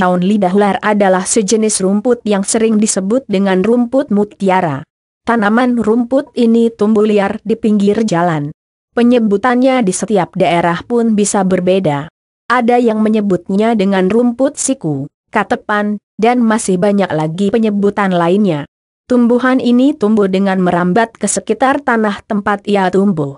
Daun lidah ular adalah sejenis rumput yang sering disebut dengan rumput mutiara. Tanaman rumput ini tumbuh liar di pinggir jalan. Penyebutannya di setiap daerah pun bisa berbeda. Ada yang menyebutnya dengan rumput siku, katepan, dan masih banyak lagi penyebutan lainnya. Tumbuhan ini tumbuh dengan merambat ke sekitar tanah tempat ia tumbuh.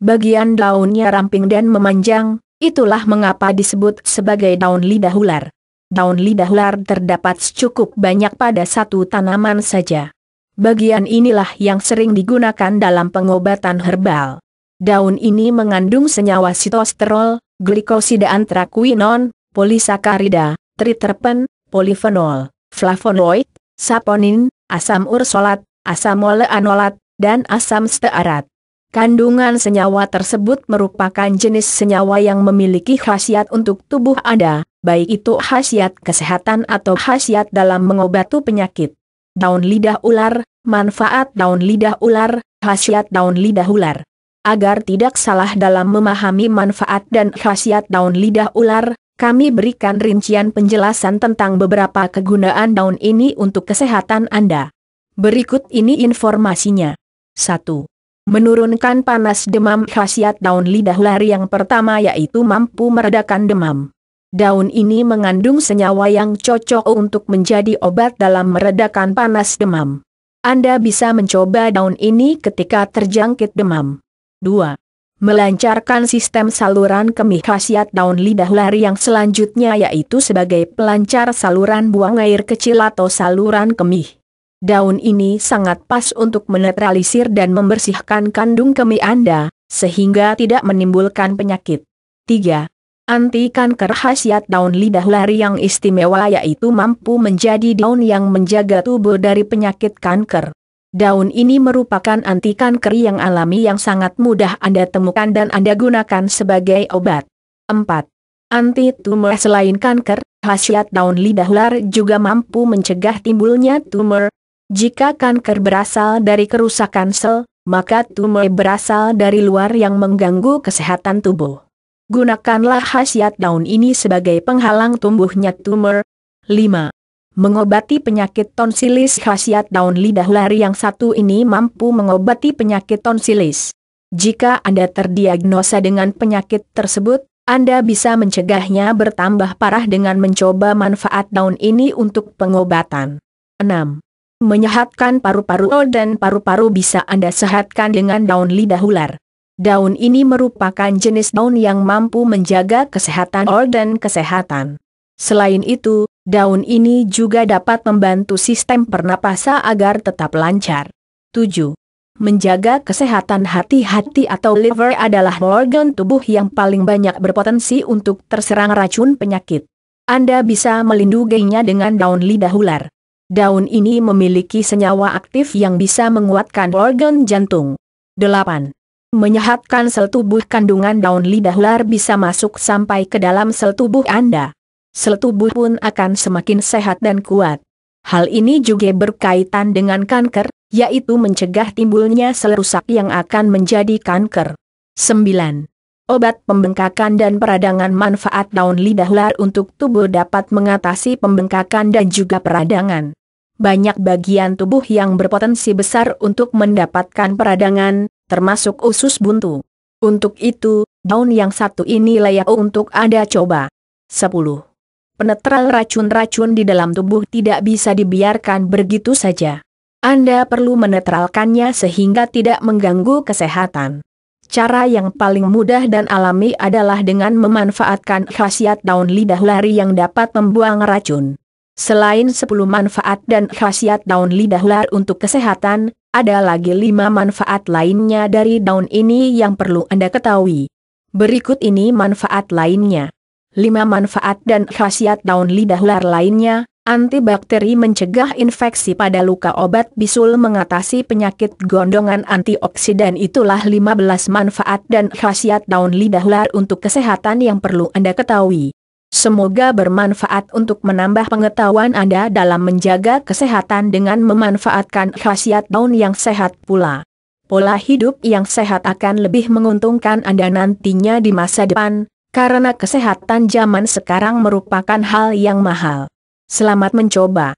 Bagian daunnya ramping dan memanjang, itulah mengapa disebut sebagai daun lidah ular daun lidah ular terdapat cukup banyak pada satu tanaman saja. Bagian inilah yang sering digunakan dalam pengobatan herbal. Daun ini mengandung senyawa sitosterol, glikosida antraquinon, polisakarida, triterpen, polifenol, flavonoid, saponin, asam ursolat, asam oleanolat, dan asam stearat. Kandungan senyawa tersebut merupakan jenis senyawa yang memiliki khasiat untuk tubuh Anda, baik itu khasiat kesehatan atau khasiat dalam mengobati penyakit. Daun lidah ular, manfaat daun lidah ular, khasiat daun lidah ular. Agar tidak salah dalam memahami manfaat dan khasiat daun lidah ular, kami berikan rincian penjelasan tentang beberapa kegunaan daun ini untuk kesehatan Anda. Berikut ini informasinya. 1 menurunkan panas demam khasiat daun lidah lari yang pertama yaitu mampu meredakan demam. Daun ini mengandung senyawa yang cocok untuk menjadi obat dalam meredakan panas demam. Anda bisa mencoba daun ini ketika terjangkit demam. 2. Melancarkan sistem saluran kemih khasiat daun lidah lari yang selanjutnya yaitu sebagai pelancar saluran buang air kecil atau saluran kemih. Daun ini sangat pas untuk menetralisir dan membersihkan kandung kemih Anda, sehingga tidak menimbulkan penyakit. 3. Anti kanker khasiat daun lidah lari yang istimewa yaitu mampu menjadi daun yang menjaga tubuh dari penyakit kanker. Daun ini merupakan anti kanker yang alami yang sangat mudah Anda temukan dan Anda gunakan sebagai obat. 4. Anti tumor selain kanker, khasiat daun lidah ular juga mampu mencegah timbulnya tumor, jika kanker berasal dari kerusakan sel, maka tumor berasal dari luar yang mengganggu kesehatan tubuh. Gunakanlah khasiat daun ini sebagai penghalang tumbuhnya tumor. 5. Mengobati penyakit tonsilis khasiat daun lidah lari yang satu ini mampu mengobati penyakit tonsilis. Jika Anda terdiagnosa dengan penyakit tersebut, Anda bisa mencegahnya bertambah parah dengan mencoba manfaat daun ini untuk pengobatan. 6. Menyehatkan paru-paru O oh, dan paru-paru bisa Anda sehatkan dengan daun lidah ular. Daun ini merupakan jenis daun yang mampu menjaga kesehatan organ oh, kesehatan. Selain itu, daun ini juga dapat membantu sistem pernapasan agar tetap lancar. 7. Menjaga kesehatan hati-hati atau liver adalah organ tubuh yang paling banyak berpotensi untuk terserang racun penyakit. Anda bisa melindunginya dengan daun lidah ular. Daun ini memiliki senyawa aktif yang bisa menguatkan organ jantung. 8. Menyehatkan sel tubuh kandungan daun lidah ular bisa masuk sampai ke dalam sel tubuh Anda. Sel tubuh pun akan semakin sehat dan kuat. Hal ini juga berkaitan dengan kanker, yaitu mencegah timbulnya sel rusak yang akan menjadi kanker. 9. Obat pembengkakan dan peradangan manfaat daun lidah ular untuk tubuh dapat mengatasi pembengkakan dan juga peradangan. Banyak bagian tubuh yang berpotensi besar untuk mendapatkan peradangan, termasuk usus buntu. Untuk itu, daun yang satu ini layak untuk Anda coba. 10. Penetral racun-racun di dalam tubuh tidak bisa dibiarkan begitu saja. Anda perlu menetralkannya sehingga tidak mengganggu kesehatan. Cara yang paling mudah dan alami adalah dengan memanfaatkan khasiat daun lidah lari yang dapat membuang racun. Selain 10 manfaat dan khasiat daun lidah lari untuk kesehatan, ada lagi 5 manfaat lainnya dari daun ini yang perlu Anda ketahui. Berikut ini manfaat lainnya. 5 manfaat dan khasiat daun lidah lari lainnya, Antibakteri mencegah infeksi pada luka obat bisul mengatasi penyakit gondongan antioksidan itulah 15 manfaat dan khasiat daun lidah ular untuk kesehatan yang perlu Anda ketahui. Semoga bermanfaat untuk menambah pengetahuan Anda dalam menjaga kesehatan dengan memanfaatkan khasiat daun yang sehat pula. Pola hidup yang sehat akan lebih menguntungkan Anda nantinya di masa depan, karena kesehatan zaman sekarang merupakan hal yang mahal. Selamat mencoba.